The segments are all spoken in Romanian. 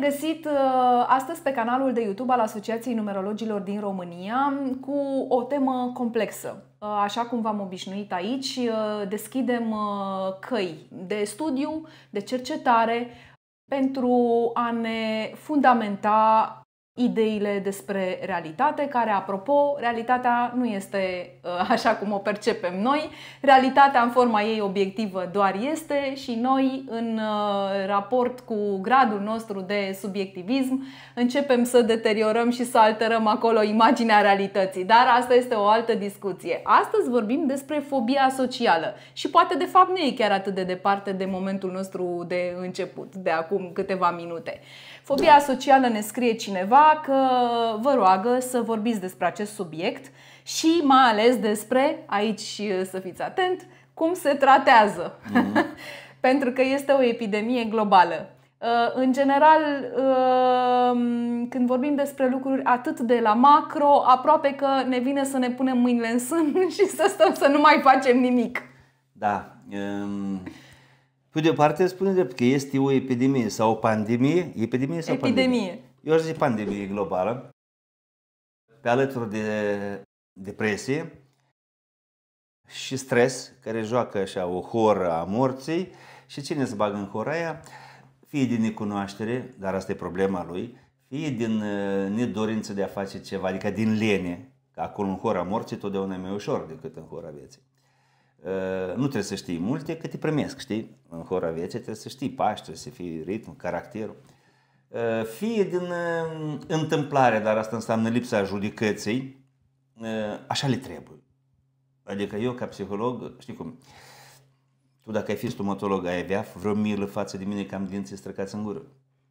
regăsit uh, astăzi pe canalul de YouTube al Asociației Numerologilor din România cu o temă complexă. Uh, așa cum v-am obișnuit aici, uh, deschidem căi de studiu, de cercetare pentru a ne fundamenta ideile despre realitate, care, apropo, realitatea nu este uh, așa cum o percepem noi. Realitatea în forma ei obiectivă doar este și noi, în uh, raport cu gradul nostru de subiectivism, începem să deteriorăm și să alterăm acolo imaginea realității. Dar asta este o altă discuție. Astăzi vorbim despre fobia socială și poate de fapt nu e chiar atât de departe de momentul nostru de început, de acum câteva minute. Fobia da. socială ne scrie cineva dacă vă roagă să vorbiți despre acest subiect și mai ales despre, aici uh, să fiți atent, cum se tratează. Mm-hmm. Pentru că este o epidemie globală. Uh, în general, um, când vorbim despre lucruri atât de la macro, aproape că ne vine să ne punem mâinile în sân și să stăm să nu mai facem nimic. Da. Um, pe de o parte spune că este o epidemie sau o pandemie. Epidemie sau epidemie. pandemie? Eu aș zice pandemie globală, pe alături de depresie și stres, care joacă așa o horă a morții și cine se bagă în hora aia, fie din necunoaștere, dar asta e problema lui, fie din uh, nedorință de a face ceva, adică din lene, că acolo în hora morții totdeauna e mai ușor decât în hora vieții. Uh, nu trebuie să știi multe, că te primesc, știi? În hora vieții trebuie să știi pași, trebuie să fii ritm, caracterul. Ă, fie din ă, întâmplare, dar asta înseamnă lipsa judecății, ă, așa le trebuie. Adică eu, ca psiholog, știi cum, tu dacă ai fi stomatolog, ai avea vreo milă față de mine că am dinții străcați în gură.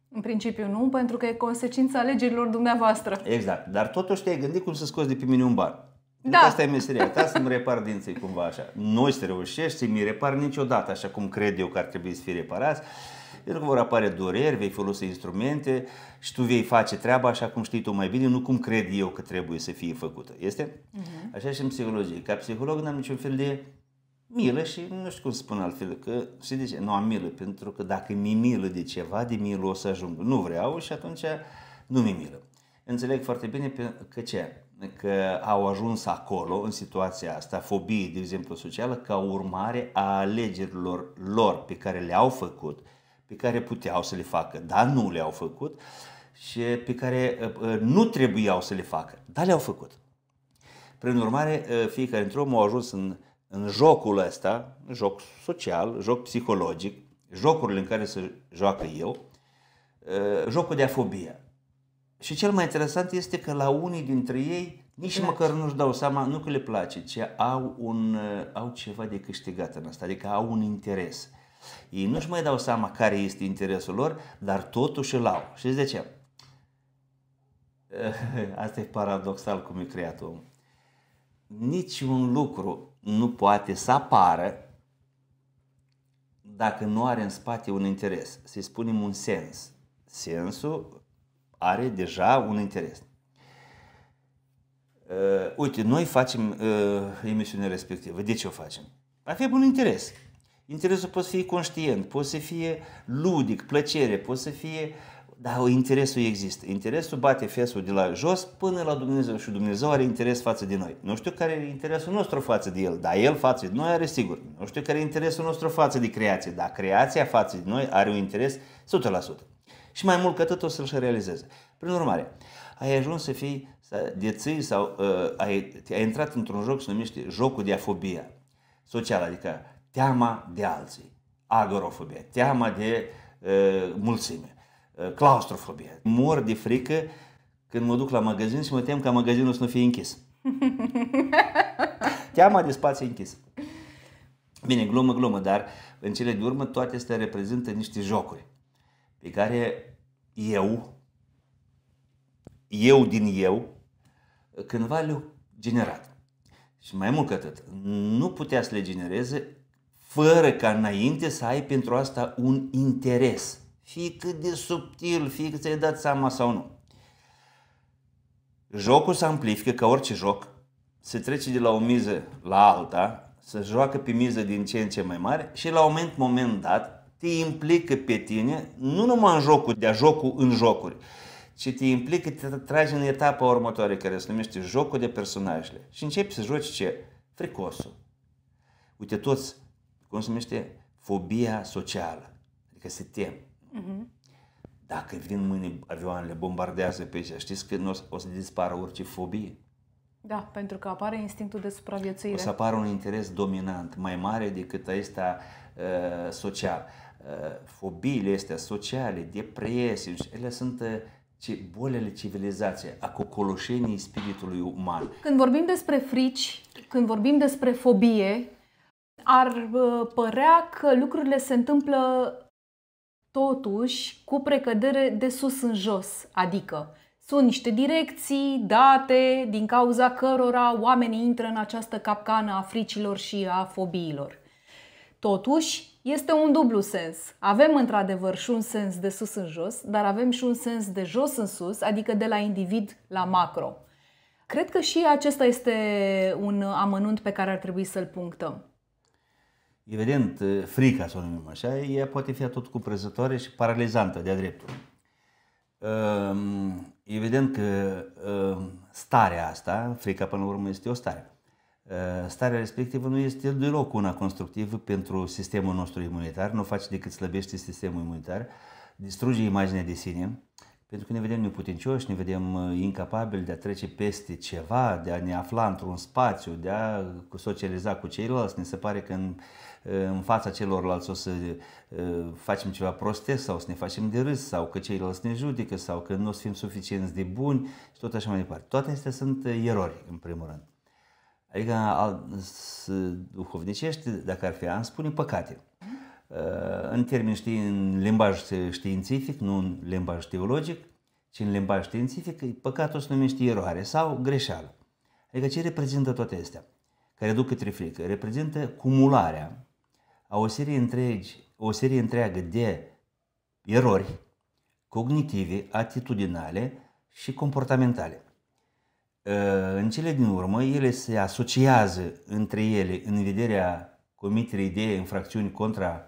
În principiu nu, pentru că e consecința alegerilor dumneavoastră. Exact, dar totuși te-ai gândit cum să scoți de pe mine un ban. Da. Asta e meseria ta, să-mi repar dinții cumva așa. Nu o să reușești, să mi repar niciodată așa cum cred eu că ar trebui să fie reparați pentru că vor apare dureri, vei folosi instrumente și tu vei face treaba așa cum știi tu mai bine, nu cum cred eu că trebuie să fie făcută. Este? Uh-huh. Așa și în psihologie. Ca psiholog n-am niciun fel de milă și nu știu cum să spun altfel, că se zice, Nu am milă, pentru că dacă mi milă de ceva, de milă o să ajung. Nu vreau și atunci nu mi milă. Înțeleg foarte bine că ce? Că au ajuns acolo, în situația asta, fobie, de exemplu, socială, ca urmare a alegerilor lor pe care le-au făcut pe care puteau să le facă, dar nu le-au făcut și eh, pe care eh, eh, nu trebuiau să le facă, dar le-au făcut. Prin urmare, fiecare dintre om au ajuns în, în jocul ăsta, joc social, joc psihologic, jocurile în care se joacă eu, jocul de afobie. Și cel mai interesant este că la unii dintre ei nici place. măcar nu-și dau seama, nu că le place, ci au, un, au ceva de câștigat în asta, adică au un interes. Ei nu-și mai dau seama care este interesul lor, dar totuși îl au. Și de ce? Asta e paradoxal cum e creat omul. Niciun lucru nu poate să apară dacă nu are în spate un interes, să-i spunem un sens. Sensul are deja un interes. Uh, uite, noi facem uh, emisiunea respectivă. De ce o facem? Avem un interes. Interesul poate să fie conștient, poate să fie ludic, plăcere, poate să fie... Dar interesul există. Interesul bate fesul de la jos până la Dumnezeu și Dumnezeu are interes față de noi. Nu știu care e interesul nostru față de El, dar El față de noi are sigur. Nu știu care e interesul nostru față de creație, dar creația față de noi are un interes 100%. Și mai mult că tot o să-l și realizeze. Prin urmare, ai ajuns să fii de ții sau uh, ai, ai intrat într-un joc se numește jocul de afobia socială, adică teama de alții, agorofobie, teama de uh, mulțime, uh, claustrofobie. Mor de frică când mă duc la magazin și mă tem ca magazinul să nu fie închis. teama de spații închis. Bine, glumă, glumă, dar în cele de urmă toate astea reprezintă niște jocuri pe care eu, eu din eu, cândva le-au generat. Și mai mult că atât, nu putea să le genereze fără ca înainte să ai pentru asta un interes. Fie cât de subtil, fie că ți-ai dat seama sau nu. Jocul se amplifică ca orice joc, se trece de la o miză la alta, se joacă pe miză din ce în ce mai mare și la un moment, moment dat te implică pe tine, nu numai în jocul, de-a jocul în jocuri, ci te implică, te tragi în etapa următoare care se numește jocul de personajele și începi să joci ce? Fricosul. Uite, toți cum se numește, fobia socială. Adică se tem. Uh-huh. Dacă vin mâine avioanele, bombardează pe aici, știți că nu o, să, o să dispară orice fobie? Da, pentru că apare instinctul de supraviețuire. O să apară un interes dominant mai mare decât acesta uh, social. Uh, fobiile astea sociale, depresii, ele sunt uh, ce, bolele civilizației, a cocoloșenii spiritului uman. Când vorbim despre frici, când vorbim despre fobie, ar uh, părea că lucrurile se întâmplă totuși cu precădere de sus în jos, adică sunt niște direcții date din cauza cărora oamenii intră în această capcană a fricilor și a fobiilor. Totuși, este un dublu sens. Avem într-adevăr și un sens de sus în jos, dar avem și un sens de jos în sus, adică de la individ la macro. Cred că și acesta este un amănunt pe care ar trebui să-l punctăm evident, frica să o numim așa, ea poate fi tot cuprezătoare și paralizantă de-a dreptul. Ehm, evident că ehm, starea asta, frica până la urmă este o stare, ehm, starea respectivă nu este deloc una constructivă pentru sistemul nostru imunitar, nu face decât slăbește sistemul imunitar, distruge imaginea de sine, pentru că ne vedem neputincioși, ne vedem uh, incapabili de a trece peste ceva, de a ne afla într-un spațiu, de a socializa cu ceilalți. Ne se pare că în, uh, în fața celorlalți o să uh, facem ceva prostesc sau să ne facem de râs sau că ceilalți ne judecă sau că nu o să fim suficienți de buni și tot așa mai departe. Toate astea sunt erori, în primul rând. Adică duhovnicește, dacă ar fi, am spune păcate în termen știi, în limbaj științific, nu în limbaj teologic, ci în limbaj științific, păcatul se numește eroare sau greșeală. Adică ce reprezintă toate astea, care duc către frică? Reprezintă cumularea a o serie, întregi, o serie întreagă de erori cognitive, atitudinale și comportamentale. Ă, în cele din urmă, ele se asociază între ele în vederea comiterii de infracțiuni contra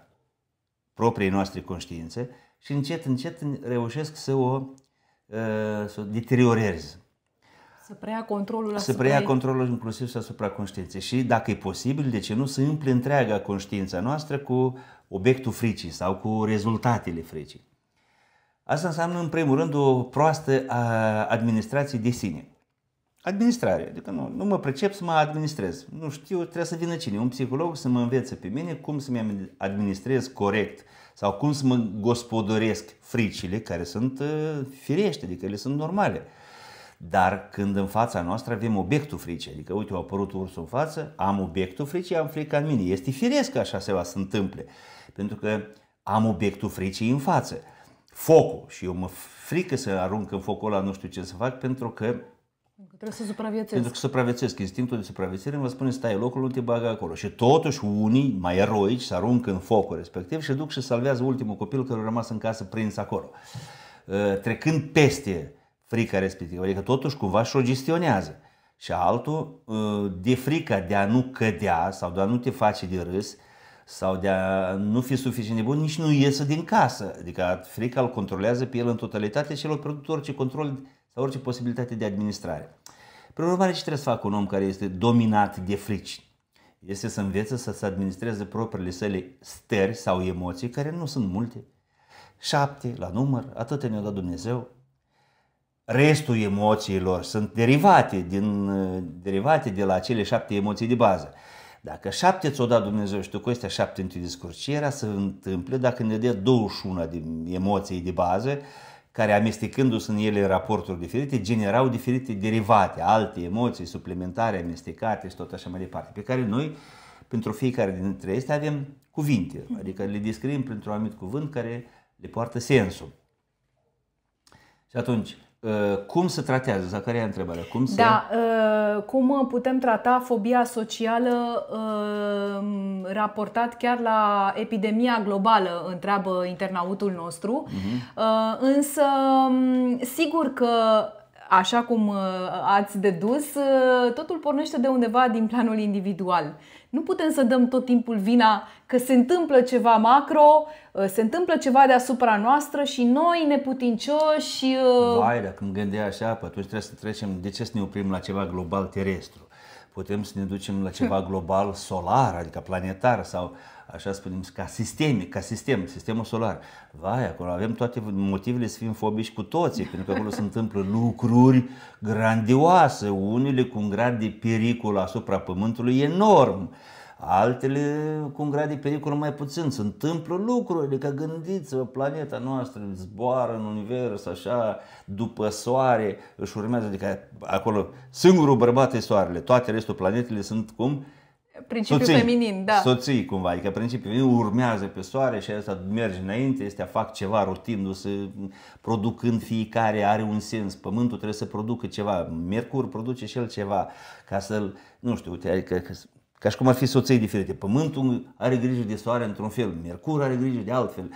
propriei noastre conștiințe și încet, încet reușesc să o, uh, să o deteriorez. Să preia controlul asupra Să preia controlul inclusiv și asupra conștiinței. Și dacă e posibil, de ce nu, să împli întreaga conștiința noastră cu obiectul fricii sau cu rezultatele fricii. Asta înseamnă, în primul rând, o proastă uh, administrație de sine administrare. Adică nu, nu mă pricep să mă administrez. Nu știu, trebuie să vină cine? Un psiholog să mă învețe pe mine cum să-mi administrez corect sau cum să mă gospodoresc fricile care sunt uh, firește, adică ele sunt normale. Dar când în fața noastră avem obiectul fricii, adică uite, a apărut ursul în față, am obiectul fricii, am frica în mine. Este firesc că așa va să întâmple, pentru că am obiectul fricii în față. Focul și eu mă frică să arunc în focul ăla, nu știu ce să fac, pentru că Trebuie să supraviețuiesc. Pentru că supraviețuiesc. Instinctul de supraviețuire vă spune stai locul, nu te bagă acolo. Și totuși unii mai eroici se aruncă în focul respectiv și duc și salvează ultimul copil care a rămas în casă prins acolo. Ă, trecând peste frica respectivă, adică totuși cumva și o gestionează. Și altul, ă, de frica de a nu cădea sau de a nu te face de râs, sau de a nu fi suficient de bun, nici nu iese din casă. Adică frica îl controlează pe el în totalitate și el a pierdut orice control sau orice posibilitate de administrare. Prin urmare, ce trebuie să facă un om care este dominat de frici? Este să învețe să se administreze propriile sale stări sau emoții, care nu sunt multe. Șapte la număr, atât ne-a dat Dumnezeu. Restul emoțiilor sunt derivate, din, derivate de la cele șapte emoții de bază. Dacă șapte ți-o dat Dumnezeu și tu cu astea șapte întâi descurci, ce era să întâmple dacă ne dea 21 de emoții de bază, care amestecându-se în ele raporturi diferite, generau diferite derivate, alte emoții suplimentare, amestecate și tot așa mai departe, pe care noi, pentru fiecare dintre acestea, avem cuvinte, adică le descriem printr-un anumit cuvânt care le poartă sensul. Și atunci, Uh, cum se tratează? Zacaria întrebarea. Cum se... Da, uh, cum uh, putem trata fobia socială raportat chiar la epidemia globală, întreabă internautul nostru. Uh-huh. Însă, um, sigur că Așa cum ați dedus, totul pornește de undeva din planul individual. Nu putem să dăm tot timpul vina că se întâmplă ceva macro, uh, se întâmplă ceva deasupra noastră și noi neputincioși... Uh, Vai, dacă îmi gândeai așa, atunci trebuie să trecem, de ce să ne oprim la ceva global terestru? Putem să ne ducem la ceva global solar, adică planetar sau așa spunem, ca sisteme, ca sistem, sistemul solar. Vai, acolo avem toate motivele să fim fobici cu toții, pentru că acolo se întâmplă lucruri grandioase, unele cu un grad de pericol asupra Pământului enorm altele cu un grad de pericol mai puțin. Se întâmplă lucruri, adică gândiți-vă, planeta noastră zboară în univers, așa, după soare, își urmează, adică acolo singurul bărbat e soarele, toate restul planetele sunt cum? principiul soții, feminin, da. Soții cumva, adică principiul feminin urmează pe soare și asta merge înainte, este a fac ceva rutin, să producând fiecare are un sens. Pământul trebuie să producă ceva, Mercur produce și el ceva ca să-l, nu știu, uite, adică ca și cum ar fi soții diferite. Pământul are grijă de soare într-un fel, Mercur are grijă de altfel,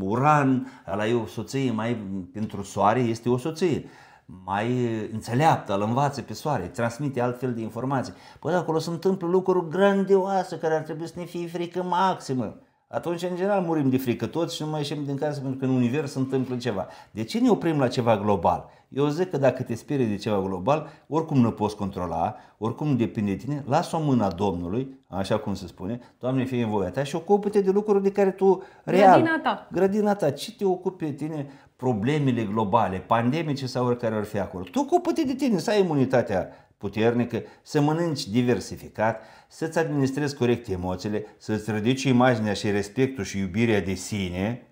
Uran, ala eu o soție mai pentru soare este o soție mai înțeleaptă, îl învață pe soare, transmite altfel de informații. Păi da, acolo se întâmplă lucruri grandioase care ar trebui să ne fie frică maximă. Atunci, în general, murim de frică toți și nu mai ieșim din casă pentru că în univers se întâmplă ceva. De ce ne oprim la ceva global? Eu zic că dacă te sperii de ceva global, oricum nu poți controla, oricum depinde de tine, lasă-o mâna Domnului, așa cum se spune, Doamne fie în voia ta și ocupă-te de lucruri de care tu real, grădina ta. grădina ta, ce te ocupi tine, problemele globale, pandemice sau oricare ar fi acolo. Tu cu putere de tine să ai imunitatea puternică, să mănânci diversificat, să-ți administrezi corect emoțiile, să-ți ridici imaginea și respectul și iubirea de sine,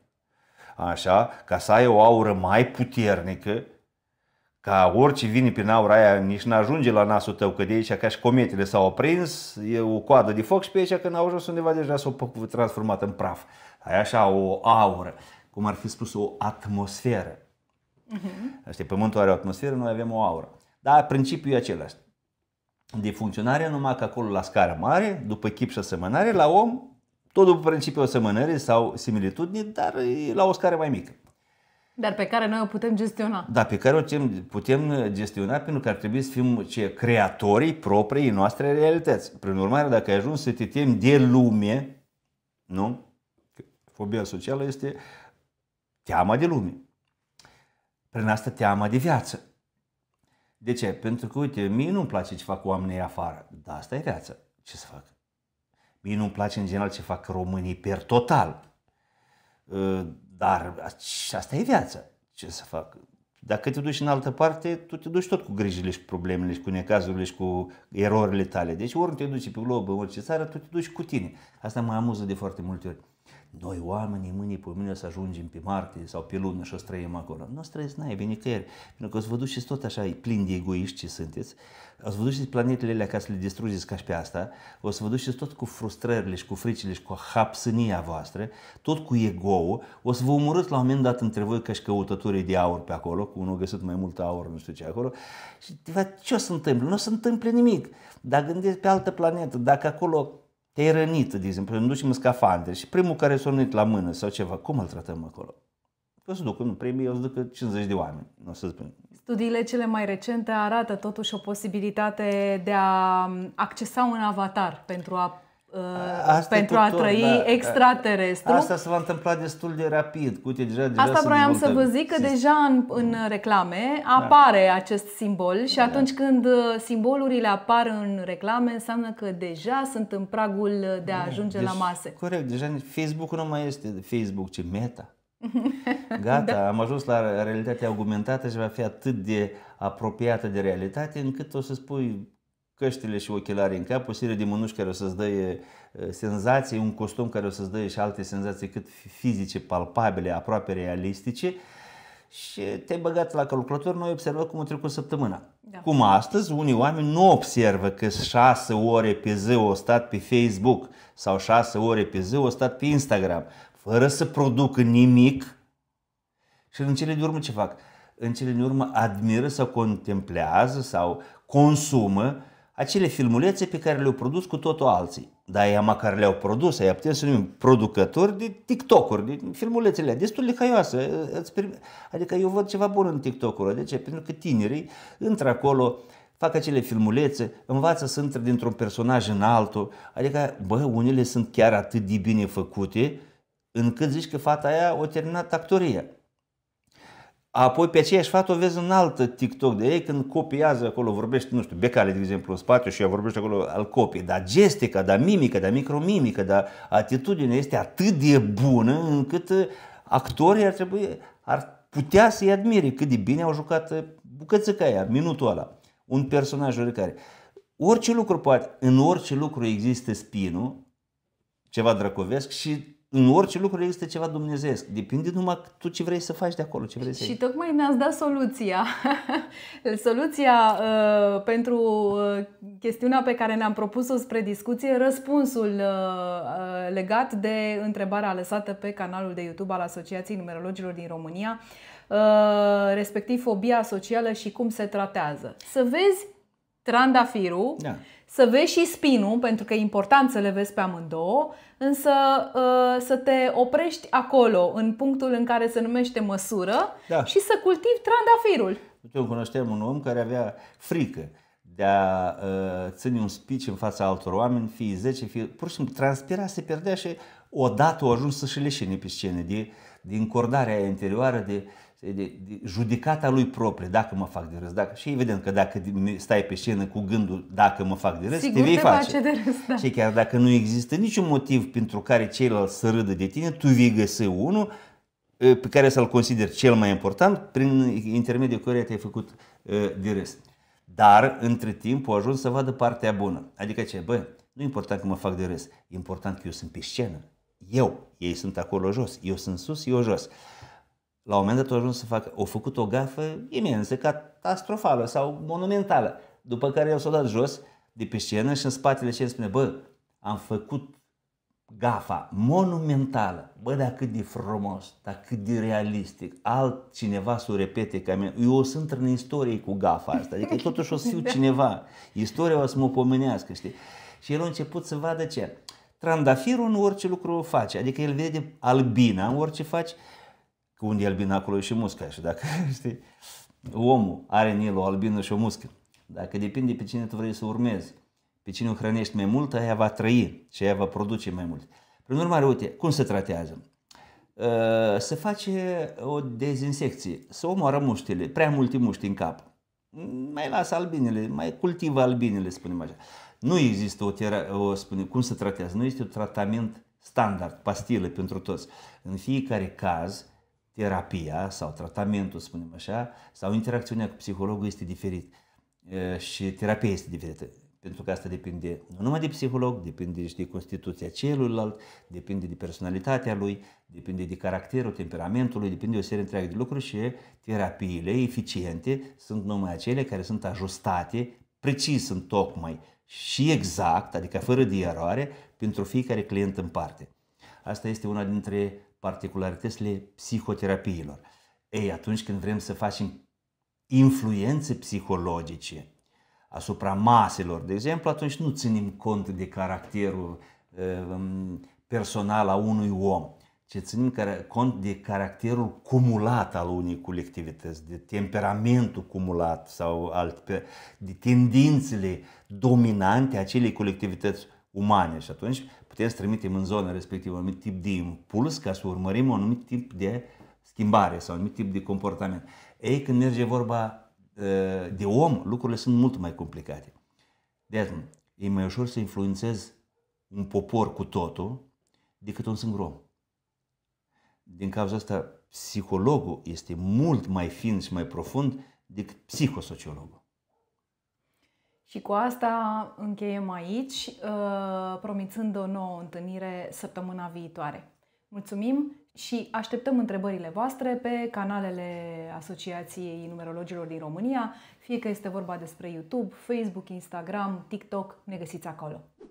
așa, ca să ai o aură mai puternică, ca orice vine prin aura aia, nici nu ajunge la nasul tău, că de aici ca și cometele s-au oprins, e o coadă de foc și pe aici când au ajuns undeva deja s-au transformat în praf. Ai așa o aură cum ar fi spus, o atmosferă. Uh-huh. Știi, pământul are o atmosferă, noi avem o aură. Dar principiul e același. De funcționare numai că acolo la scară mare, după chip și asemănare, la om, tot după principiul asemănării sau similitudini, dar la o scară mai mică. Dar pe care noi o putem gestiona. Da, pe care o putem, putem gestiona pentru că ar trebui să fim ce, creatorii proprii noastre realități. Prin urmare, dacă ai ajuns să te temi de lume, nu? Fobia socială este Teama de lume. Prin asta teama de viață. De ce? Pentru că, uite, mie nu-mi place ce fac oamenii afară. Dar asta e viața. Ce să fac? Mie nu-mi place în general ce fac românii per total. Ă, dar asta e viața. Ce să fac? Dacă te duci în altă parte, tu te duci tot cu grijile și cu problemele și cu necazurile și cu erorile tale. Deci ori te duci pe globă, în orice țară, tu te duci cu tine. Asta mă amuză de foarte multe ori. Noi oamenii mâine pe mine să ajungem pe Marte sau pe Lună și o să trăim acolo. Nu o să trăiți naibii nicăieri, pentru că o să vă duceți tot așa plin de egoiști ce sunteți, o să vă duceți planetele alea ca să le distrugeți ca și pe asta, o să vă duceți tot cu frustrările și cu fricile și cu hapsânia voastră, tot cu ego o să vă omorâți la un moment dat între voi ca și căutătorii de aur pe acolo, cu unul găsit mai mult aur, nu știu ce acolo, și ce o să întâmple? Nu o să întâmple nimic. Dar gândiți pe altă planetă, dacă acolo te-ai rănit, de exemplu, îmi ducem în scafandre și primul care s-a rănit la mână sau ceva, cum îl tratăm acolo? O să duc în primii, o să duc 50 de oameni, o să spun. Studiile cele mai recente arată totuși o posibilitate de a accesa un avatar pentru a Asta pentru a trăi da. extraterestru. Asta se va întâmpla destul de rapid. Uite, deja, deja Asta vreau să vă zic că deja în, în reclame da. apare da. acest simbol și da. atunci când uh, simbolurile apar în reclame înseamnă că deja sunt în pragul de a ajunge deci, la mase. Corect, deja Facebook nu mai este Facebook, ci meta. Gata, da. am ajuns la realitatea augmentată și va fi atât de apropiată de realitate încât o să spui căștile și ochelarii în cap, o serie de mânuși care o să-ți dăie senzații, un costum care o să-ți dăie și alte senzații cât fizice, palpabile, aproape realistice și te-ai băgat la calculator, noi observăm cum a trecut săptămâna. Da. Cum astăzi, unii oameni nu observă că șase ore pe zi au stat pe Facebook sau șase ore pe zi au stat pe Instagram, fără să producă nimic și în cele din urmă ce fac? În cele din urmă admiră sau contemplează sau consumă acele filmulețe pe care le-au produs cu totul alții. Dar ea măcar le-au produs, ai putem să numim producători de TikTok-uri, de filmulețele destul de haioase. Ă, adică eu văd ceva bun în TikTok-uri. De ce? Pentru că tinerii intră acolo, fac acele filmulețe, învață să intre dintr-un personaj în altul. Adică, bă, unele sunt chiar atât de bine făcute, încât zici că fata aia a terminat actoria. Apoi pe aceeași fată o vezi în altă TikTok de ei când copiază acolo, vorbește, nu știu, Becale, de exemplu, în spate și ea vorbește acolo al copii. Dar gestica, dar mimica, dar micromimica, dar atitudinea este atât de bună încât uh, actorii ar trebui, ar putea să-i admire cât de bine au jucat uh, bucățica aia, minutul ăla, un personaj oricare. Orice lucru poate, în orice lucru există spinul, ceva dracovesc și în orice lucru există ceva dumnezeiesc. Depinde numai tu ce vrei să faci de acolo, ce vrei să Și tocmai ne-ați dat soluția. soluția uh, pentru uh, chestiunea pe care ne-am propus-o spre discuție, răspunsul uh, uh, legat de întrebarea lăsată pe canalul de YouTube al Asociației Numerologilor din România, uh, respectiv fobia socială și cum se tratează. Să vezi trandafirul, da să vezi și spinul, pentru că e important să le vezi pe amândouă, însă uh, să te oprești acolo, în punctul în care se numește măsură da. și să cultivi trandafirul. Eu cunoșteam un om care avea frică de a uh, ține un speech în fața altor oameni, fie 10, fie... Pur și simplu transpira, se pierdea și odată a ajuns să-și leșine pe scenă de, de încordarea interioară, de de, de judecata lui proprie, dacă mă fac de râs. Dacă, și evident că dacă stai pe scenă cu gândul, dacă mă fac de râs, Sigur te vei te face. face de râs, da. Și chiar dacă nu există niciun motiv pentru care ceilalți să râdă de tine, tu vei găsi unul pe care să-l consider cel mai important, prin intermediul căruia te-ai făcut de râs. Dar, între timp, au ajuns să vadă partea bună. Adică ce? Bă, nu e important că mă fac de râs, e important că eu sunt pe scenă. Eu, ei sunt acolo jos, eu sunt sus, eu jos la un moment dat au ajuns să facă, au făcut o gafă imensă, catastrofală sau monumentală, după care el s-a dat jos de pe scenă și în spatele scenei spune, bă, am făcut gafa monumentală, bă, dar cât de frumos, dar cât de realistic, altcineva să o repete ca mine. Eu o să intru în istorie cu gafa asta, adică totuși o să fiu da. cineva, istoria o să mă pomenească, știi? Și el a început să vadă ce? Trandafirul în orice lucru o face, adică el vede albina în orice faci cu unde e acolo și musca. Și dacă știi, omul are în el o albină și o muscă. Dacă depinde pe cine tu vrei să urmezi, pe cine o hrănești mai mult, aia va trăi și aia va produce mai mult. Prin urmare, uite, cum se tratează? Ă, se face o dezinsecție, să omoară muștile, prea multe muști în cap. Mai lasă albinele, mai cultivă albinele, spunem așa. Nu există o, tera- o spune, cum se tratează, nu este un tratament standard, pastilă pentru toți. În fiecare caz, terapia sau tratamentul, spunem așa, sau interacțiunea cu psihologul este diferit și terapia este diferită. Pentru că asta depinde nu numai de psiholog, depinde și de constituția celuilalt, depinde de personalitatea lui, depinde de caracterul, temperamentului, depinde de o serie întreagă de lucruri și terapiile eficiente sunt numai acele care sunt ajustate precis în tocmai și exact, adică fără de eroare, pentru fiecare client în parte. Asta este una dintre particularitățile psihoterapiilor. Ei, atunci când vrem să facem influențe psihologice asupra maselor, de exemplu, atunci nu ținem cont de caracterul um, personal a unui om, ci ținem cont de caracterul cumulat al unei colectivități, de temperamentul cumulat sau alt, de tendințele dominante a acelei colectivități umane. Și atunci putem să trimitem în zona respectivă un anumit tip de impuls ca să urmărim un anumit tip de schimbare sau un anumit tip de comportament. Ei, când merge vorba ă, de om, lucrurile sunt mult mai complicate. Deci, e mai ușor să influențezi un popor cu totul decât un singur om. Din cauza asta, psihologul este mult mai fin și mai profund decât psihosociologul. Și cu asta încheiem aici, uh, promițând o nouă întâlnire săptămâna viitoare. Mulțumim și așteptăm întrebările voastre pe canalele Asociației Numerologilor din România, fie că este vorba despre YouTube, Facebook, Instagram, TikTok, ne găsiți acolo.